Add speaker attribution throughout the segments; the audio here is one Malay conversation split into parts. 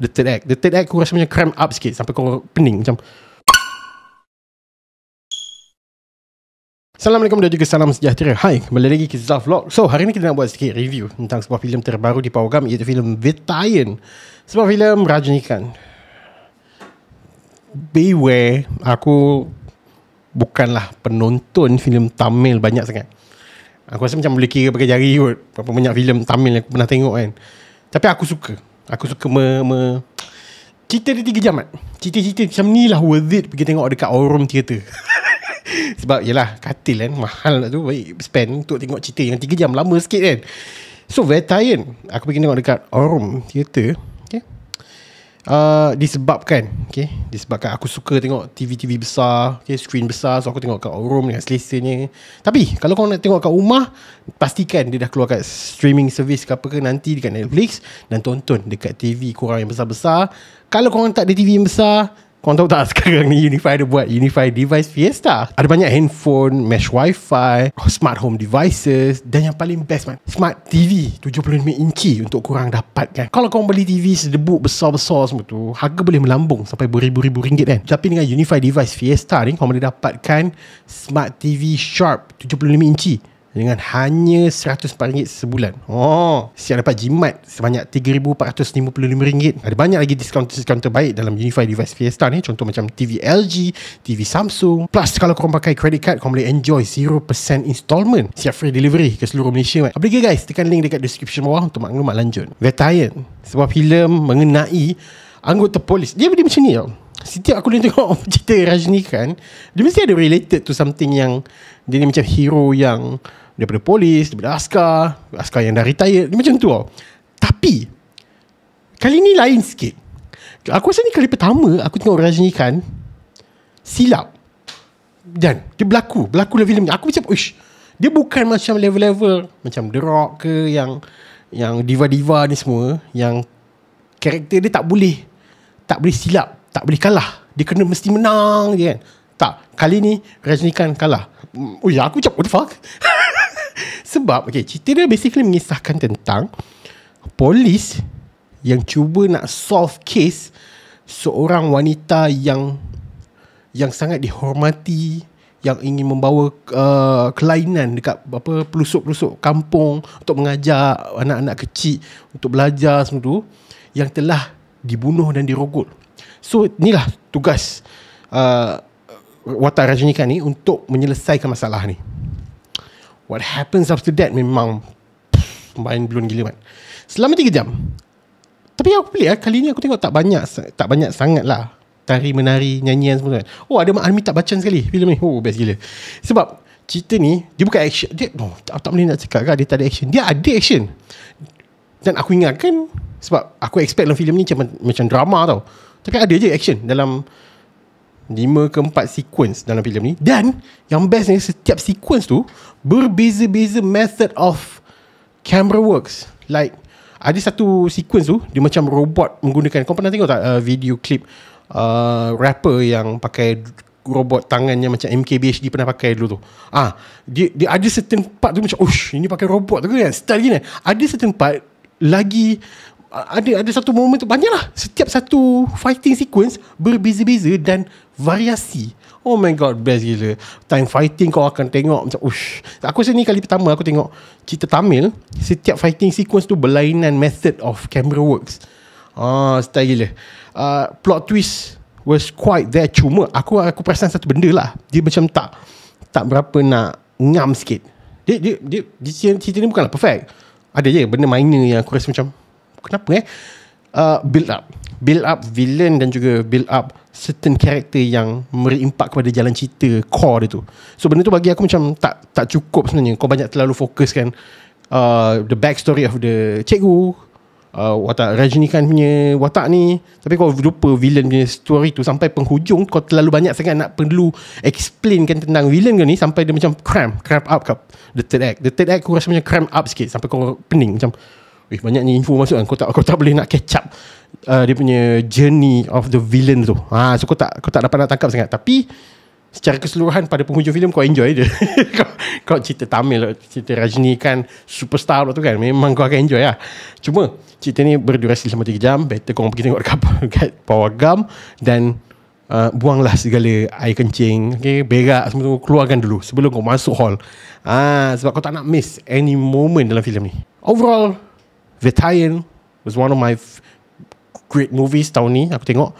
Speaker 1: the third act. The third act aku rasa macam cramp up sikit sampai kau pening macam Assalamualaikum dan juga salam sejahtera. Hai, kembali lagi ke Zaf Vlog. So, hari ni kita nak buat sikit review tentang sebuah filem terbaru di Power Gam iaitu filem Vitayan. Sebuah filem Rajnikan. Beware, aku bukanlah penonton filem Tamil banyak sangat. Aku rasa macam boleh kira pakai jari kot. Berapa banyak filem Tamil yang aku pernah tengok kan. Tapi aku suka. Aku suka me, me... Cerita dia tiga jam Cerita-cerita macam ni lah worth it Pergi tengok dekat Aurum Theater Sebab yelah katil kan Mahal tu baik spend Untuk tengok cerita yang tiga jam Lama sikit kan So very tired Aku pergi tengok dekat Aurum Theater uh, disebabkan okay, disebabkan aku suka tengok TV-TV besar okay, screen besar so aku tengok kat room dengan selesa ni tapi kalau kau nak tengok kat rumah pastikan dia dah keluar kat streaming service ke apa ke nanti dekat Netflix dan tonton dekat TV korang yang besar-besar kalau korang tak ada TV yang besar kau tahu tak sekarang ni Unify ada buat Unify Device Fiesta. Ada banyak handphone, mesh wifi, smart home devices dan yang paling best man, smart TV 75 inci untuk korang dapatkan. Kalau kau beli TV sedebuk besar-besar semua tu, harga boleh melambung sampai beribu-ribu ringgit kan. Tapi dengan Unify Device Fiesta ni kau boleh dapatkan smart TV sharp 75 inci dengan hanya RM104 sebulan. Oh, siap dapat jimat sebanyak RM3,455. Ada banyak lagi diskaun-diskaun terbaik dalam Unify Device Fiesta ni. Contoh macam TV LG, TV Samsung. Plus, kalau korang pakai credit card, korang boleh enjoy 0% installment. Siap free delivery ke seluruh Malaysia. Kan? Apa guys? Tekan link dekat description bawah untuk maklumat lanjut. Vetayan. Sebuah filem mengenai anggota polis. Dia dia macam ni tau. Setiap aku tengok cerita Rajni kan, dia mesti ada related to something yang dia ni macam hero yang daripada polis, daripada askar, askar yang dah retired, macam tu tau. Tapi, kali ni lain sikit. Aku rasa ni kali pertama aku tengok Rajnikan silap. Dan dia berlaku, berlaku dalam filem ni. Aku macam, uish, dia bukan macam level-level macam The Rock ke yang yang diva-diva ni semua yang karakter dia tak boleh tak boleh silap, tak boleh kalah. Dia kena mesti menang je kan. Tak, kali ni Rajnikan kalah. Oh ya, aku macam, what the fuck? Sebab okay, cerita dia basically mengisahkan tentang polis yang cuba nak solve case seorang wanita yang yang sangat dihormati yang ingin membawa uh, kelainan dekat apa pelusuk-pelusuk kampung untuk mengajar anak-anak kecil untuk belajar semua tu yang telah dibunuh dan dirogol. So inilah tugas uh, Watak Rajinikan ni untuk menyelesaikan masalah ni. What happens after that memang main belum gila man. Selama 3 jam. Tapi aku pelik lah. Eh, kali ni aku tengok tak banyak tak banyak sangat lah. Tari, menari, nyanyian semua kan. Oh ada Mak tak bacaan sekali filem ni. Oh best gila. Sebab cerita ni dia bukan action. Dia, oh, tak, tak boleh nak cakap kan dia tak ada action. Dia ada action. Dan aku ingat kan sebab aku expect dalam filem ni macam, macam drama tau. Tapi ada je action dalam Lima ke empat sequence dalam filem ni Dan yang best ni setiap sequence tu Berbeza-beza method of camera works Like ada satu sequence tu Dia macam robot menggunakan Kau pernah tengok tak uh, video clip uh, Rapper yang pakai robot tangannya macam MKBHD pernah pakai dulu tu. Ah, dia, dia ada certain part tu macam, "Ush, ini pakai robot tu kan?" Style gini. Ada certain part lagi ada ada satu moment tu banyaklah setiap satu fighting sequence berbeza-beza dan variasi oh my god best gila time fighting kau akan tengok macam ush aku sini kali pertama aku tengok cerita Tamil setiap fighting sequence tu berlainan method of camera works ah style gila uh, plot twist was quite there cuma aku aku perasan satu benda lah dia macam tak tak berapa nak ngam sikit dia dia dia cerita ni bukanlah perfect ada je benda minor yang aku rasa macam kenapa eh uh, build up build up villain dan juga build up certain character yang meri impact kepada jalan cerita core dia tu so benda tu bagi aku macam tak tak cukup sebenarnya kau banyak terlalu fokuskan uh, the backstory of the cikgu Uh, watak Rajinikan punya watak ni Tapi kau lupa villain punya story tu Sampai penghujung kau terlalu banyak sangat Nak perlu explainkan tentang villain ke ni Sampai dia macam cram cram up kat the third act The third act aku rasa macam cram up sikit Sampai kau pening macam Eh banyak ni info masuk kan Kau tak, kau tak boleh nak catch up uh, Dia punya journey of the villain tu ha, So kau tak, kau tak dapat nak tangkap sangat Tapi Secara keseluruhan pada penghujung filem kau enjoy dia. kau, kau cerita Tamil cerita Rajni kan superstar tu kan memang kau akan enjoy lah. Cuma cerita ni berdurasi selama 3 jam, better kau pergi tengok dekat kat Power Gum dan uh, buanglah segala air kencing, okay, berak semua tu keluarkan dulu sebelum kau masuk hall. Ah uh, sebab kau tak nak miss any moment dalam filem ni. Overall The was one of my great movies tahun ni aku tengok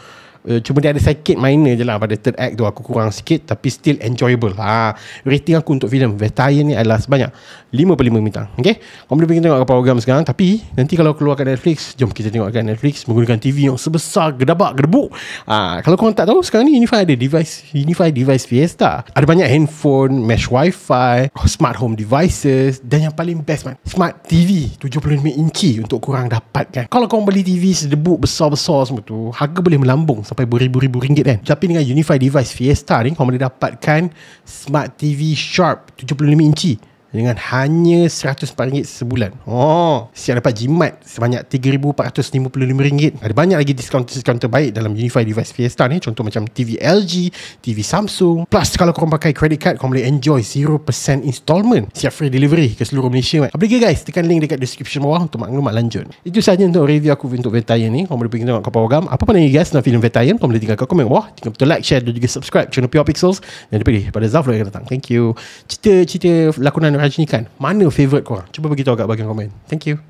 Speaker 1: uh, cuma dia ada sakit minor je lah pada third act tu aku kurang sikit tapi still enjoyable ha. rating aku untuk filem Vetaya ni adalah sebanyak 5.5 bintang ok kau boleh pergi tengok ke program sekarang tapi nanti kalau keluar kat Netflix jom kita tengok kat Netflix menggunakan TV yang sebesar gedabak gedebuk ha. kalau korang tak tahu sekarang ni Unify ada device Unify device Fiesta ada banyak handphone mesh wifi smart home devices dan yang paling best man smart TV 75 inci untuk korang dapatkan kalau korang beli TV sedebuk besar-besar semua tu harga boleh melambung sampai beribu-ribu ringgit kan tapi dengan unified device Fiesta ni kau boleh dapatkan smart TV sharp 75 inci dengan hanya RM104 sebulan. Oh, siap dapat jimat sebanyak RM3,455. Ada banyak lagi diskaun-diskaun terbaik dalam Unify Device Fiesta ni. Contoh macam TV LG, TV Samsung. Plus, kalau korang pakai credit card, korang boleh enjoy 0% installment. Siap free delivery ke seluruh Malaysia. Apa lagi guys? Tekan link dekat description bawah untuk maklumat lanjut. Itu sahaja untuk review aku untuk Vetayan ni. Korang boleh pergi tengok kapal program. Apa pandangan guys nak film Vetayan? Korang boleh tinggalkan komen bawah. Tinggal lupa like, share dan juga subscribe channel Pure Pixels. Dan jumpa lagi pada Zafro yang datang. Thank you. Cita-cita lakonan Rajnikan Mana favourite korang Cuba beritahu kat bagian komen Thank you